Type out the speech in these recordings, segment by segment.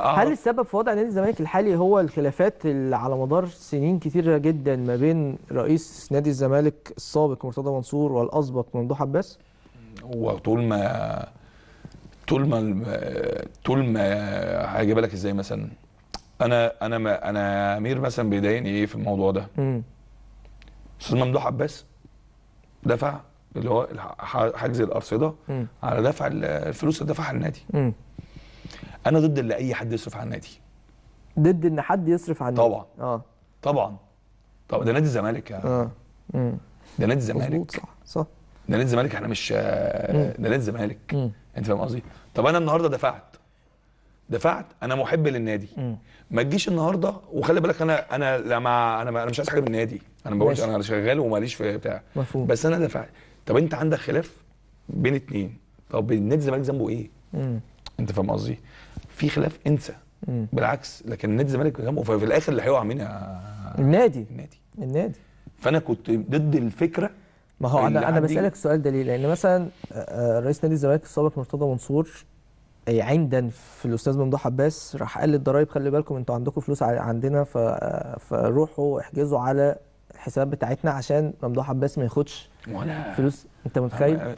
آه. هل السبب في وضع نادي الزمالك الحالي هو الخلافات اللي على مدار سنين كثيره جدا ما بين رئيس نادي الزمالك السابق مرتضى منصور والاسبق ممدوح عباس؟ وطول ما طول ما طول ما هجيب لك ازاي مثلا انا انا ما انا امير مثلا بيضايقني ايه في الموضوع ده؟ استاذ ممدوح عباس دفع اللي هو حجز الارصده على دفع الفلوس اللي دفعها النادي. انا ضد ان اي حد يصرف على النادي ضد ان حد يصرف على النادي طبعا اه طبعا طب ده نادي الزمالك يا يعني. اه ده نادي الزمالك صح صح ده نادي الزمالك احنا مش ده نادي الزمالك انت فاهم قصدي طب انا النهارده دفعت دفعت انا محب للنادي ما تجيش النهارده وخلي بالك انا انا لا مع انا مش عايز حاجه من النادي انا ما بقولش انا شغال وماليش في بتاع مفهوم. بس انا دفعت طب انت عندك خلاف بين اتنين طب النادي الزمالك ذنبه ايه؟ انت فاهم قصدي في خلاف انسى بالعكس لكن نادي الزمالك في الاخر اللي هيقع مين النادي النادي النادي فانا كنت ضد الفكره ما هو انا انا بسالك السؤال ده ليه؟ لان مثلا آه، آه، رئيس نادي الزمالك السابق مرتضى منصور آه، عندا في الاستاذ ممدوح عباس راح قال للضرايب خلي بالكم انتوا عندكم فلوس عندنا فروحوا احجزوا على الحسابات بتاعتنا عشان ممدوح عباس ما ياخدش فلوس انت متخيل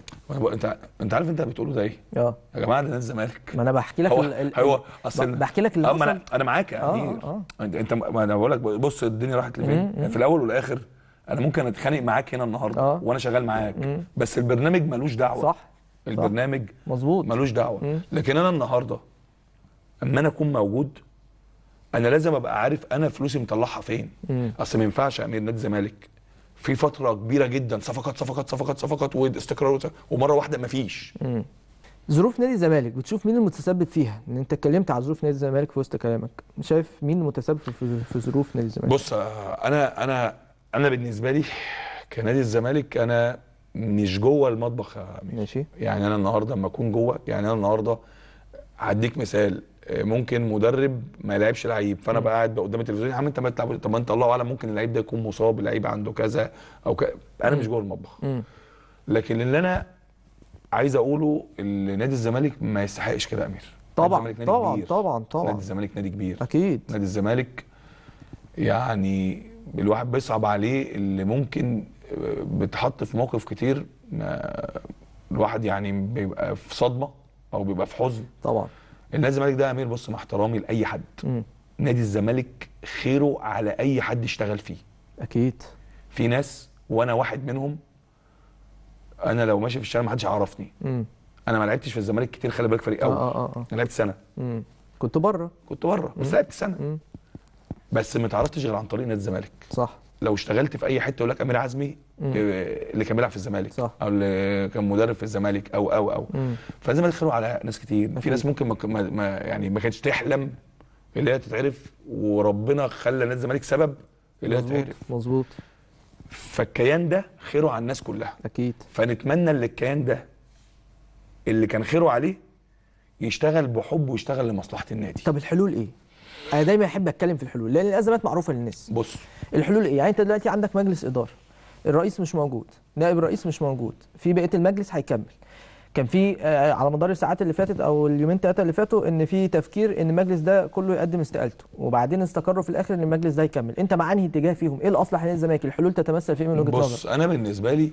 انت انت عارف انت بتقوله ده ايه اه يا جماعه ده نادي الزمالك ما انا بحكي لك هو, ال... هو اصل بحكي لك اللي آه، انا انا معاك يا آه، آه. انت ما انا بقول لك بص الدنيا راحت لفين في الاول والاخر انا ممكن اتخانق معاك هنا النهارده وانا شغال معاك مم. بس البرنامج ملوش دعوه صح البرنامج مظبوط ملوش دعوه مم. لكن انا النهارده اما انا اكون موجود انا لازم ابقى عارف انا فلوسي مطلعها فين اصل ما ينفعش امير نادي الزمالك في فتره كبيره جدا صفقات صفقات صفقات صفقات واستقرار ومره واحده ما فيش ظروف نادي الزمالك بتشوف مين المتسبب فيها ان انت اتكلمت على ظروف نادي الزمالك في وسط كلامك شايف مين المتسبب في ظروف نادي الزمالك بص انا انا انا بالنسبه لي كنادي الزمالك انا مش جوه المطبخ يا ماشي يعني انا النهارده لما اكون جوه يعني انا النهارده هديك مثال ممكن مدرب ما يلعبش لعيب فانا بقى قاعد قدام التلفزيون يا عم انت ما تلعب طب ما انت الله اعلم ممكن اللعيب ده يكون مصاب اللعيب عنده كذا او كذا انا مش جوه المطبخ لكن اللي انا عايز اقوله ان نادي الزمالك ما يستحقش كده امير طبعا نادي طبعا كبير. طبعا طبعا نادي الزمالك نادي كبير اكيد نادي الزمالك يعني الواحد بيصعب عليه اللي ممكن آه، بتحط في موقف كتير الواحد يعني بيبقى في صدمه او بيبقى في حزن طبعا النادي الزمالك ده امير بص مع احترامي لاي حد م. نادي الزمالك خيره على اي حد اشتغل فيه اكيد في ناس وانا واحد منهم انا لو ماشي في الشارع ما حدش عرفني م. انا ما لعبتش في الزمالك كتير خلي بالك فريق اول آه آه آه. انا لعبت سنه م. كنت بره كنت بره بس لعبت سنه م. بس ما اتعرفتش غير عن طريق نادي الزمالك صح لو اشتغلت في اي حته يقول لك امير عزمي اللي آه، كان بيلعب في الزمالك صح. او اللي كان مدرب في الزمالك او او او فالزمالك خلوا على ناس كتير في ناس ممكن ما, ما يعني ما كانتش تحلم اللي هي تتعرف وربنا خلى نادي الزمالك سبب اللي هي تتعرف مظبوط فالكيان ده خيره على الناس كلها اكيد فنتمنى ان الكيان ده اللي كان خيره عليه يشتغل بحب ويشتغل لمصلحه النادي طب الحلول ايه انا دايما احب اتكلم في الحلول لان الازمات معروفه للناس بص الحلول ايه يعني انت دلوقتي عندك مجلس اداره الرئيس مش موجود نائب الرئيس مش موجود في بقيه المجلس هيكمل كان في آه، على مدار الساعات اللي فاتت او اليومين ثلاثه اللي فاتوا ان في تفكير ان المجلس ده كله يقدم استقالته وبعدين استقروا في الاخر ان المجلس ده يكمل انت مع انهي اتجاه فيهم ايه الاصلح للزمالك الحلول تتمثل في ايه من وجهه نظرك بص نظر. انا بالنسبه لي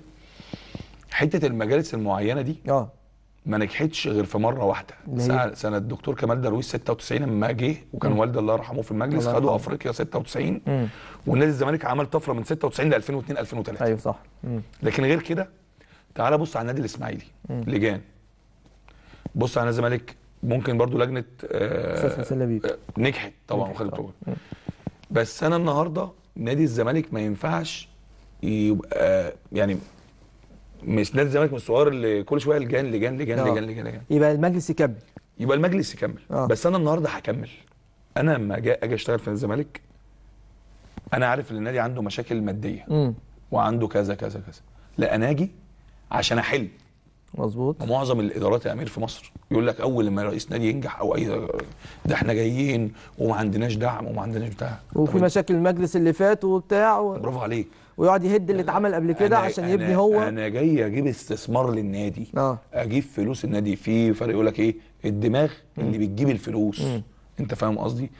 حته المجالس المعينه دي اه ما نجحتش غير في مره واحده سنه, الدكتور كمال درويش 96 لما جه وكان والدي الله يرحمه في المجلس خدوا افريقيا 96 ونادي الزمالك عمل طفره من 96 ل 2002 2003 ايوه صح مم. لكن غير كده تعالى بص على النادي الاسماعيلي لجان بص على نادي الزمالك ممكن برضو لجنه آه، استاذ آه، نجحت طبعا وخدت بطوله بس انا النهارده نادي الزمالك ما ينفعش يبقى يعني مش نادي الزمالك من الصغار اللي كل شويه لجان لجان لجان لجان آه. لجان, لجان. يبقى المجلس يكمل يبقى المجلس يكمل أوه. بس انا النهارده هكمل انا لما اجي اشتغل في الزمالك انا عارف ان النادي عنده مشاكل ماديه م. وعنده كذا كذا كذا لا انا اجي عشان احل مظبوط معظم الادارات يا امير في مصر يقول لك اول لما رئيس نادي ينجح او اي ده احنا جايين وما عندناش دعم وما عندناش بتاع وفي مشاكل المجلس اللي فات وبتاع و... برافو عليك ويقعد يهد اللي اتعمل قبل كده عشان أنا يبني هو انا جاي اجيب استثمار للنادي آه. اجيب فلوس النادي في فرق يقول لك ايه الدماغ اللي بتجيب الفلوس م. انت فاهم قصدي